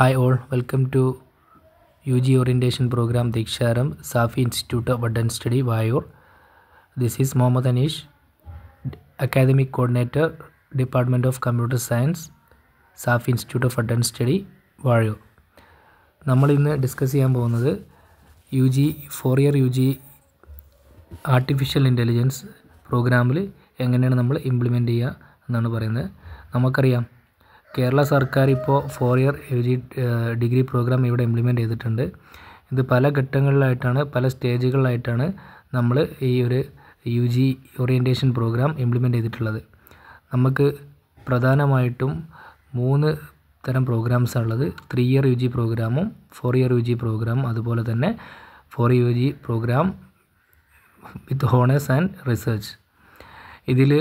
Hi all welcome to U G orientation programme ദീക്ഷാരം SAFI institute of advanced study Vazhoor this is Muhammad Aneesh academic coordinator department of computer science SAFI institute of advanced study Vazhoor നമ്മളിന്ന് discuss ചെയ്യാൻ പോകുന്നത് U G four year U G artificial intelligence പ്രോഗ്രാമിൽ എങ്ങനെയാണ് നമ്മൾ implement ചെയ്യുക എന്നാണ് പറയുന്നത് നമുക്കറിയാം കേരള സർക്കാർ ഇപ്പോൾ ഫോർ ഇയർ ഡിഗ്രി പ്രോഗ്രാം ഇവിടെ ഇംപ്ലിമെൻ്റ് ചെയ്തിട്ടുണ്ട് ഇത് പല ഘട്ടങ്ങളിലായിട്ടാണ് പല സ്റ്റേജുകളിലായിട്ടാണ് നമ്മൾ ഈ ഒരു U G orientation programme implement ചെയ്തിട്ടുള്ളത് നമുക്ക് പ്രധാനമായിട്ടും മൂന്ന് തരം പ്രോഗ്രാംസ് ഉള്ളത് ത്രീ ഇയർ യു ജി പ്രോഗ്രാമും four year U G programme അതുപോലെ തന്നെ four U G programme with honours and research ഇതിൽ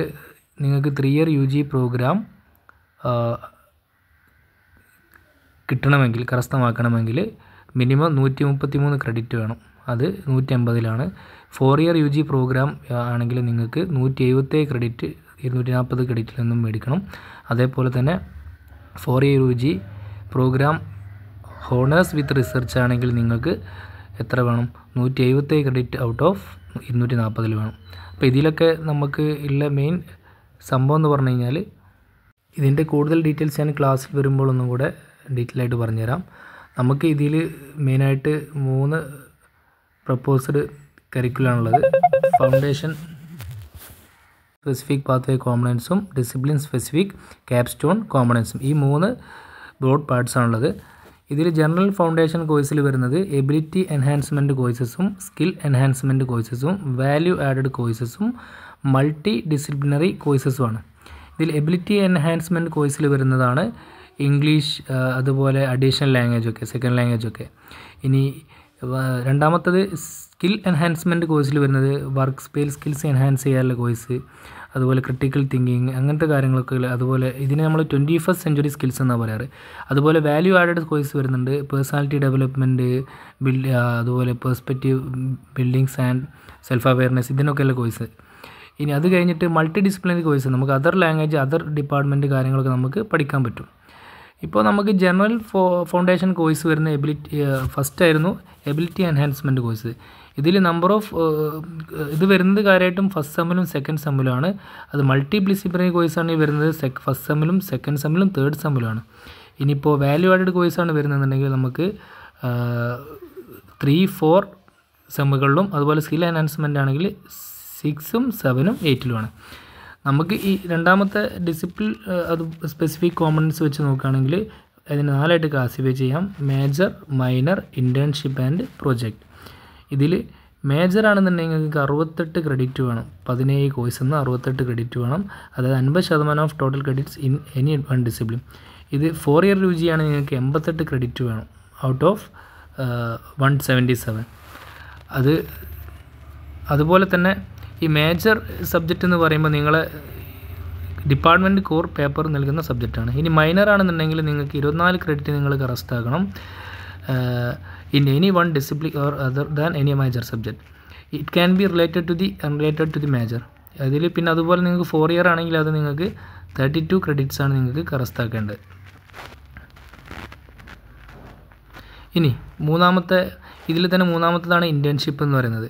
നിങ്ങൾക്ക് three year U G programme കിട്ടണമെങ്കിൽ കരസ്ഥമാക്കണമെങ്കിൽ മിനിമം നൂറ്റി മുപ്പത്തി മൂന്ന് ക്രെഡിറ്റ് വേണം അത് നൂറ്റി അമ്പതിലാണ് four year U G programme ആണെങ്കിൽ നിങ്ങൾക്ക് നൂറ്റി എഴുപത്തേഴ് ക്രെഡിറ്റ് ഇരുന്നൂറ്റി നാൽപ്പത് ക്രെഡിറ്റിൽ നിന്നും മേടിക്കണം അതേപോലെ തന്നെ four year U G programme honours with research ആണെങ്കിൽ നിങ്ങൾക്ക് എത്ര വേണം നൂറ്റി എഴുപത്തേഴ് ക്രെഡിറ്റ് ഔട്ട് ഓഫ് ഇരുന്നൂറ്റി നാൽപ്പതിൽ വേണം അപ്പോൾ ഇതിലൊക്കെ നമുക്ക് ഉള്ള മെയിൻ സംഭവം എന്ന് പറഞ്ഞു കഴിഞ്ഞാൽ ഇതിൻ്റെ കൂടുതൽ ഡീറ്റെയിൽസ് ഞാൻ ക്ലാസ്സിൽ വരുമ്പോൾ ഒന്നും കൂടെ ഡീറ്റെയിൽ ആയിട്ട് പറഞ്ഞുതരാം നമുക്ക് ഇതിൽ മെയിനായിട്ട് മൂന്ന് പ്രപ്പോസ്ഡ് കരിക്കുലാണുള്ളത് ഫൗണ്ടേഷൻ സ്പെസിഫിക് പാത്വേ കോമ്പണൻസും ഡിസിപ്ലിൻ സ്പെസിഫിക് ക്യാപ്സ്റ്റോൺ കോമ്പണൻസും ഈ മൂന്ന് ബ്രോഡ് പാർട്സാണുള്ളത് ഇതിൽ ജനറൽ ഫൗണ്ടേഷൻ കോഴ്സിൽ വരുന്നത് എബിലിറ്റി എൻഹാൻസ്മെൻറ്റ് കോഴ്സസും സ്കിൽ എൻഹാൻസ്മെൻറ്റ് കോഴ്സസും വാല്യൂ ആഡഡ് കോഴ്സസും മൾട്ടി ഡിസിപ്ലിനറി കോഴ്സസുമാണ് ഇതിൽ എബിലിറ്റി എൻഹാൻസ്മെൻറ്റ് കോഴ്സിൽ വരുന്നതാണ് ഇംഗ്ലീഷ് അതുപോലെ അഡീഷണൽ ലാംഗ്വേജൊക്കെ സെക്കൻഡ് ലാംഗ്വേജൊക്കെ ഇനി രണ്ടാമത്തത് സ്കിൽ എൻഹാൻസ്മെൻറ്റ് കോഴ്സിൽ വരുന്നത് വർക്ക് സ്പേൽ സ്കിൽസ് എൻഹാൻസ് ചെയ്യാനുള്ള കോഴ്സ് അതുപോലെ ക്രിട്ടിക്കൽ തിങ്കിങ് അങ്ങനത്തെ കാര്യങ്ങളൊക്കെ അതുപോലെ ഇതിനെ നമ്മൾ ട്വൻറ്റി ഫസ്റ്റ് സെഞ്ചുറി സ്കിൽസ് എന്നാണ് പറയാറ് അതുപോലെ വാല്യൂ ആഡഡ് കോഴ്സ് വരുന്നുണ്ട് പേഴ്സണാലിറ്റി ഡെവലപ്മെൻറ്റ് ബിൽഡ് അതുപോലെ perspective buildings and self awareness ഇതിനൊക്കെയുള്ള കോഴ്സ് ഇനി അത് കഴിഞ്ഞിട്ട് മൾട്ടി ഡിസിപ്ലിനറി കോഴ്സ് നമുക്ക് അതർ ലാംഗ്വേജ് അതർ ഡിപ്പാർട്ട്മെൻറ്റ് കാര്യങ്ങളൊക്കെ നമുക്ക് പഠിക്കാൻ പറ്റും ഇപ്പോൾ നമുക്ക് ജനറൽ ഫൗണ്ടേഷൻ കോഴ്സ് വരുന്ന എബിലിറ്റി ഫസ്റ്റ് ആയിരുന്നു എബിലിറ്റി എൻഹാൻസ്മെൻറ്റ് കോഴ്സ് ഇതിൽ നമ്പർ ഓഫ് ഇത് വരുന്നത് കാര്യമായിട്ടും ഫസ്റ്റ് സെമ്മിലും സെക്കൻഡ് സെമ്മിലുമാണ് അത് മൾട്ടിപ്ലിസിപ്ലിനറി കോഴ്സാണ് ഈ വരുന്നത് സെക് ഫസ്റ്റ് സെമ്മിലും സെക്കൻഡ് സെമ്മിലും തേർഡ് സെമ്മിലുമാണ് ഇനിയിപ്പോൾ വാല്യൂ ആഡഡ് കോഴ്സാണ് വരുന്നതെന്നുണ്ടെങ്കിൽ നമുക്ക് ത്രീ ഫോർ സെമ്മുകളിലും അതുപോലെ സ്കിൽ എൻഹാൻസ്മെൻ്റ് ആണെങ്കിൽ സിക്സും സെവനും എയ്റ്റിലുമാണ് നമുക്ക് ഈ രണ്ടാമത്തെ ഡിസിപ്ലിൻ അത് സ്പെസിഫിക് കോമൺസ് വെച്ച് നോക്കുകയാണെങ്കിൽ അതിന് നാലായിട്ട് ക്ലാസിഫൈ ചെയ്യാം major minor internship and project ഇതിൽ മേജർ ആണെന്നുണ്ടെങ്കിൽ നിങ്ങൾക്ക് അറുപത്തെട്ട് ക്രെഡിറ്റ് വേണം പതിനേഴ് കോഴ്സ് നിന്ന് അറുപത്തെട്ട് ക്രെഡിറ്റ് വേണം അതായത് അൻപത് ശതമാനം of total credits in any one discipline ഇത് ഫോർ ഇയർ ആണെങ്കിൽ നിങ്ങൾക്ക് എൺപത്തെട്ട് ക്രെഡിറ്റ് വേണം out of one seventy seven അത് അതുപോലെ തന്നെ ഈ മേജർ സബ്ജക്റ്റ് എന്ന് പറയുമ്പോൾ നിങ്ങൾ ഡിപ്പാർട്ട്മെൻറ്റ് കോർ പേപ്പർ നൽകുന്ന സബ്ജക്റ്റാണ് ഇനി മൈനർ ആണെന്നുണ്ടെങ്കിൽ നിങ്ങൾക്ക് ഇരുപത്തിനാല് ക്രെഡിറ്റ് നിങ്ങൾ കറസ്റ്റാക്കണം in any one discipline or other than any major subject it can be related to the related to the major അതിൽ പിന്നെ അതുപോലെ നിങ്ങൾക്ക് ഫോർ ഇയർ ആണെങ്കിൽ അത് നിങ്ങൾക്ക് തേർട്ടി ടു ക്രെഡിറ്റ്സ് ആണ് നിങ്ങൾക്ക് കറസ്റ്റാക്കേണ്ടത് ഇനി മൂന്നാമത്തെ ഇതിൽ തന്നെ മൂന്നാമത്തേതാണ് ഇൻറ്റേൺഷിപ്പ് എന്ന് പറയുന്നത്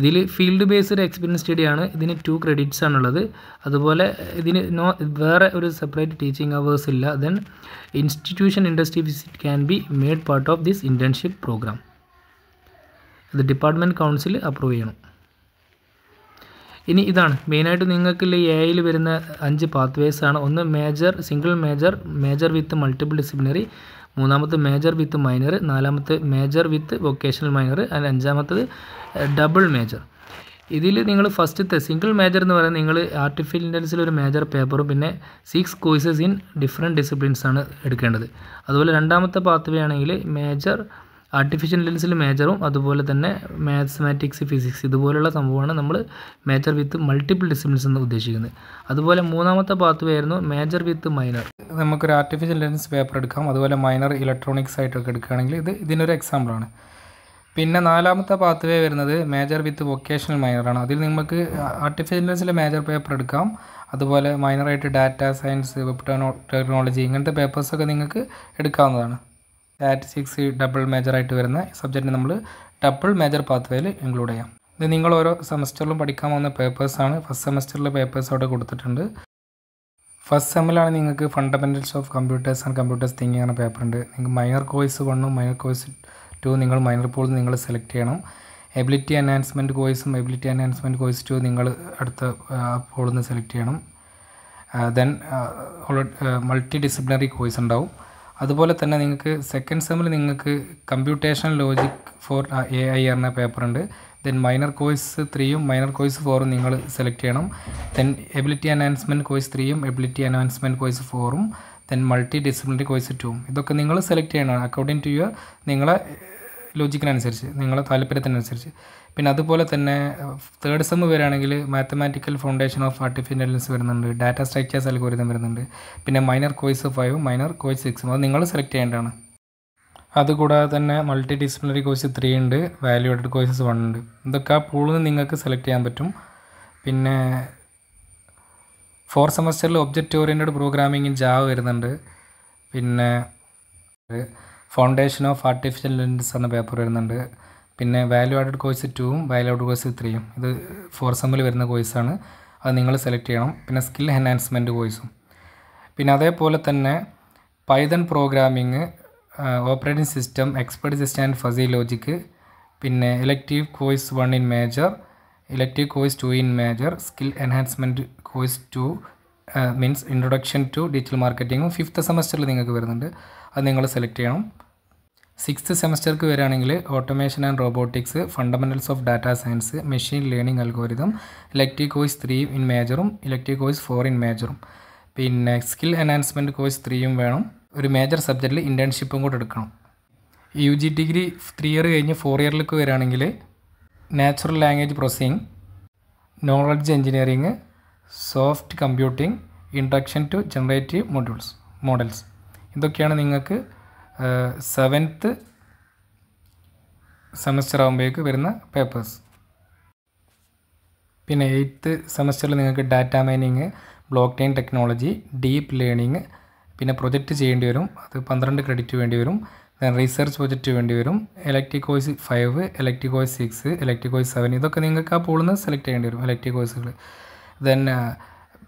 ഇതിൽ ഫീൽഡ് ബേസ്ഡ് എക്സ്പീരിയൻസ് സ്റ്റഡിയാണ് ഇതിന് ടു ക്രെഡിറ്റ്സ് ആണുള്ളത് അതുപോലെ ഇതിന് നോ വേറെ ഒരു സെപ്പറേറ്റ് ടീച്ചിങ് അവേഴ്സ് ഇല്ല then institution industry visit can be made part of this internship programme ഇത് ഡിപ്പാർട്ട്മെൻറ്റ് കൗൺസിൽ അപ്രൂവ് ചെയ്യണം ഇനി ഇതാണ് മെയിനായിട്ട് നിങ്ങൾക്ക് എ എയിൽ വരുന്ന അഞ്ച് പാത്വേസ് ആണ് ഒന്ന് major single major major with multiple disciplinary മൂന്നാമത്തെ മേജർ വിത്ത് മൈനർ നാലാമത്തെ മേജർ വിത്ത് വൊക്കേഷണൽ മൈനർ അതിൽ അഞ്ചാമത്തത് ഡബിൾ മേജർ ഇതിൽ നിങ്ങൾ ഫസ്റ്റത്തെ സിംഗിൾ മേജർ എന്ന് പറയുന്നത് നിങ്ങൾ ആർട്ടിഫിഷ്യൽ ഇൻ്റലിജൻസിൽ ഒരു മേജർ പേപ്പറും പിന്നെ six courses in different disciplines ആണ് എടുക്കേണ്ടത് അതുപോലെ രണ്ടാമത്തെ പാത്ത് വേ ആണെങ്കിൽ മേജർ ആർട്ടിഫിഷ്യൽ ഇൻ്റലിജൻസിൽ മേജറും അതുപോലെ തന്നെ മാത്സമാറ്റിക്സ് ഫിസിക്സ് ഇതുപോലുള്ള സംഭവമാണ് നമ്മൾ മേജർ വിത്ത് മൾട്ടിപ്പിൾ ഡിസിപ്ലിൻസ് എന്ന് ഉദ്ദേശിക്കുന്നത് അതുപോലെ മൂന്നാമത്തെ പാത്ത് ആയിരുന്നു മേജർ വിത്ത് മൈനർ നമുക്കൊരു ആർട്ടിഫിഷ്യൽ ഇൻ്റലിജൻസ് പേപ്പർ എടുക്കാം അതുപോലെ മൈനർ ഇലക്ട്രോണിക്സ് ആയിട്ടൊക്കെ എടുക്കുകയാണെങ്കിൽ ഇത് ഇതിനൊരു എക്സാമ്പിളാണ് പിന്നെ നാലാമത്തെ പാത്ത് വേ വരുന്നത് മേജർ വിത്ത് വൊക്കേഷണൽ മൈനറാണ് അതിൽ നിങ്ങൾക്ക് ആർട്ടിഫിഷ്യൽ ഇൻ്റലിജൻസിലെ മേജർ പേപ്പർ എടുക്കാം അതുപോലെ മൈനറായിട്ട് ഡാറ്റ സയൻസ് വെബ് ടെക്നോളജി ഇങ്ങനത്തെ പേപ്പേഴ്സൊക്കെ നിങ്ങൾക്ക് എടുക്കാവുന്നതാണ് സിക്സ് ഡബിൾ ആയിട്ട് വരുന്ന സബ്ജക്റ്റിനെ നമ്മൾ ഡബിൾ മേജർ വേയിൽ ഇൻക്ലൂഡ് ചെയ്യാം ഇത് നിങ്ങൾ ഓരോ സെമസ്റ്ററിലും പഠിക്കാൻ പോകുന്ന പേപ്പേഴ്സാണ് ഫസ്റ്റ് സെമസ്റ്ററിലെ പേപ്പേഴ്സ് അവിടെ കൊടുത്തിട്ടുണ്ട് ഫസ്റ്റ് സെമ്മിലാണ് നിങ്ങൾക്ക് fundamentals of computers and computers thinking എന്ന പേപ്പർ ഉണ്ട് നിങ്ങൾക്ക് മൈനർ കോഴ്സ് വണ്ണും മൈനർ കോഴ്സ് ടു നിങ്ങൾ മൈനർ പോൾ നിങ്ങൾ സെലക്ട് ചെയ്യണം എബിലിറ്റി എൻഹാൻസ്മെൻറ്റ് കോഴ്സും എബിലിറ്റി എൻഹാൻസ്മെൻറ്റ് കോഴ്സ് ടു നിങ്ങൾ അടുത്ത പോളിൽ നിന്ന് സെലക്ട് ചെയ്യണം ദെൻ മൾട്ടി ഡിസിപ്ലിനറി കോഴ്സ് ഉണ്ടാവും അതുപോലെ തന്നെ നിങ്ങൾക്ക് സെക്കൻഡ് സെമ്മിൽ നിങ്ങൾക്ക് computation logic for A I എന്ന ഉണ്ട് ദെൻ മൈനർ കോഴ്സ് ത്രീയും മൈനർ കോഴ്സ് ഫോറും നിങ്ങൾ സെലക്ട് ചെയ്യണം ദെൻ എബിലിറ്റി അനൗൺസ്മെൻറ്റ് കോഴ്സ് ത്രീയും എബിലിറ്റി അനൗൺസ്മെൻറ്റ് കോഴ്സ് ഫോറും ദെൻ മൾട്ടി ഡിസിപ്ലിനറി കോഴ്സ് ടൂവും ഇതൊക്കെ നിങ്ങൾ സെലക്ട് ചെയ്യണം അക്കോർഡിംഗ് ടു യുവർ നിങ്ങളെ ലോജിക്കിനനുസരിച്ച് നിങ്ങളെ താല്പര്യത്തിനനുസരിച്ച് പിന്നെ അതുപോലെ തന്നെ തേർഡ് സെം വരികയാണെങ്കിൽ mathematical foundation of artificial intelligence വരുന്നുണ്ട് ഡാറ്റ സ്ട്രക്ചേഴ്സ് അൽഗോരിതം വരുന്നുണ്ട് പിന്നെ minor course five minor course സിക്സും അത് നിങ്ങൾ സെലക്ട് ചെയ്യേണ്ടതാണ് അതുകൂടാതെ തന്നെ മൾട്ടി ഡിസിപ്ലിനറി കോഴ്സ് ത്രീ ഉണ്ട് വാല്യൂ എഡഡ് കോഴ്സസ് വൺ ഉണ്ട് ഇതൊക്കെ ആ പൂളിൽ നിന്ന് നിങ്ങൾക്ക് സെലക്ട് ചെയ്യാൻ പറ്റും പിന്നെ ഫോർ സെമസ്റ്ററിൽ object oriented programming in Java വരുന്നുണ്ട് പിന്നെ ഫൗണ്ടേഷൻ ഓഫ് ആർട്ടിഫിഷ്യൽ ഇൻ്റലിജൻസ് എന്ന പേപ്പർ വരുന്നുണ്ട് പിന്നെ വാല്യൂ ആഡഡ് കോഴ്സ് ടൂവും വാല്യൂ ആഡഡ് കോഴ്സ് ത്രീയും ഇത് ഫോർ സെമ്മിൽ വരുന്ന കോഴ്സാണ് അത് നിങ്ങൾ സെലക്ട് ചെയ്യണം പിന്നെ സ്കിൽ എൻഹാൻസ്മെൻറ്റ് കോഴ്സും പിന്നെ അതേപോലെ തന്നെ Python programming operating system expert system and fuzzy logic പിന്നെ elective course one in major elective course two in major skill enhancement course two means introduction to digital മാർക്കറ്റിങ്ങും ഫിഫ്ത്ത് സെമസ്റ്ററിൽ നിങ്ങൾക്ക് വരുന്നുണ്ട് അത് നിങ്ങൾ സെലക്ട് ചെയ്യണം സിക്സ്ത് സെമസ്റ്റർക്ക് വരികയാണെങ്കിൽ automation and robotics fundamentals of data science machine learning algorithm electric course three in മേജറും ഇലക്ട്രിക് കോഴ്സ് ഫോർ ഇൻ മേജറും പിന്നെ സ്കിൽ എൻഹാൻസ്മെൻറ്റ് കോഴ്സ് ത്രീയും വേണം ഒരു മേജർ സബ്ജക്റ്റിൽ ഇൻറ്റേൺഷിപ്പും കൂടെ എടുക്കണം U G degree three year കഴിഞ്ഞ് ഫോർ ഇയറിലേക്ക് വരികയാണെങ്കിൽ natural language processing knowledge engineering soft computing introduction to generative modules models ഇതൊക്കെയാണ് നിങ്ങൾക്ക് സെവൻത്ത് സെമസ്റ്റർ ആകുമ്പോഴേക്ക് വരുന്ന പേപ്പേഴ്സ് പിന്നെ എയ്ത്ത് സെമസ്റ്ററിൽ നിങ്ങൾക്ക് data mining blockchain technology deep learning പിന്നെ പ്രൊജക്റ്റ് ചെയ്യേണ്ടി വരും അത് പന്ത്രണ്ട് ക്രെഡിറ്റ് വേണ്ടി വരും ദെൻ റിസർച്ച് പ്രൊജക്റ്റ് വേണ്ടി വരും electric course five electric course six electric course seven ഇതൊക്കെ നിങ്ങൾക്ക് ആ പൂളിൽ നിന്ന് സെലക്ട് ചെയ്യേണ്ടി വരും ഇലക്ട്രിക് കോഴ്സുകൾ ദെൻ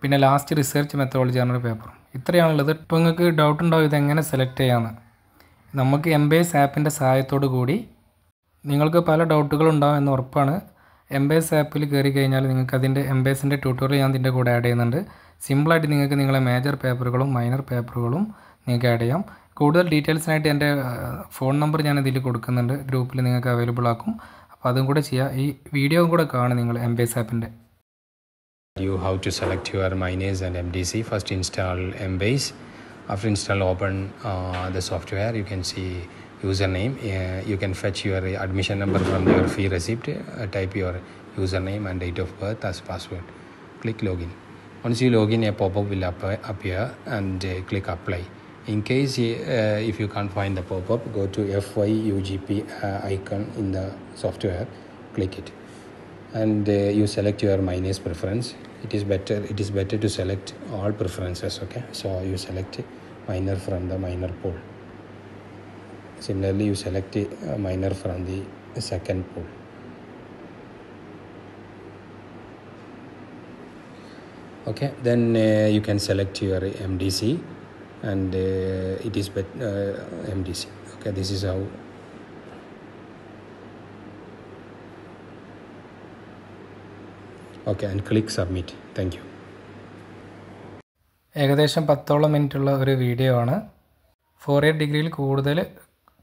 പിന്നെ ലാസ്റ്റ് റിസർച്ച് മെത്തഡോളജി എന്നൊരു പേപ്പറും ഇത്രയാണുള്ളത് ഇപ്പോൾ നിങ്ങൾക്ക് ഡൗട്ട് ഉണ്ടാവും ഇതെങ്ങനെ സെലക്ട് ചെയ്യാമെന്ന് നമുക്ക് എംബേസ് ആപ്പിൻ്റെ സഹായത്തോടു കൂടി നിങ്ങൾക്ക് പല ഡൗട്ടുകളുണ്ടാവും എന്ന് ഉറപ്പാണ് എംബേസ് ആപ്പിൽ കയറി കഴിഞ്ഞാൽ നിങ്ങൾക്ക് അതിൻ്റെ എംബേസിൻ്റെ ട്യൂട്ടോറിയൽ ഞാൻ ഇതിൻ്റെ കൂടെ ആഡ് ചെയ്യുന്നുണ്ട് സിമ്പിളായിട്ട് നിങ്ങൾക്ക് നിങ്ങളെ മേജർ പേപ്പറുകളും മൈനർ പേപ്പറുകളും നിങ്ങൾക്ക് ആഡ് ചെയ്യാം കൂടുതൽ ഡീറ്റെയിൽസിനായിട്ട് എൻ്റെ ഫോൺ നമ്പർ ഞാൻ ഇതിൽ കൊടുക്കുന്നുണ്ട് ഗ്രൂപ്പിൽ നിങ്ങൾക്ക് അവൈലബിൾ ആക്കും അപ്പോൾ അതും കൂടെ ചെയ്യുക ഈ വീഡിയോ കൂടെ കാണും നിങ്ങൾ എംബേസ് ആപ്പിൻ്റെ you how to select your miners and mdc first install embase after install open uh, the software you can see username uh, you can fetch your admission number from your fee receipt uh, type your username and date of birth as password click login once you login a pop-up will appear and uh, click apply in case uh, if you can't find the pop-up go to fyugp uh, icon in the software click it and you select your minus preference it is better it is better to select all preferences okay so you select it minor from the minor pole. Similarly, you select a minor from the second pole. Okay, then uh, you can select your MDC and uh, it is uh, MDC. Okay, this is how okay and click submit thank you ഏകദേശം പത്തോളം മിനിറ്റുള്ള ഒരു video ആണ് four eight ഡിഗ്രിയിൽ കൂടുതൽ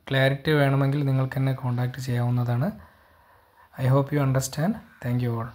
clarity വേണമെങ്കിൽ നിങ്ങൾക്ക് എന്നെ contact ചെയ്യാവുന്നതാണ് I hope you understand thank you all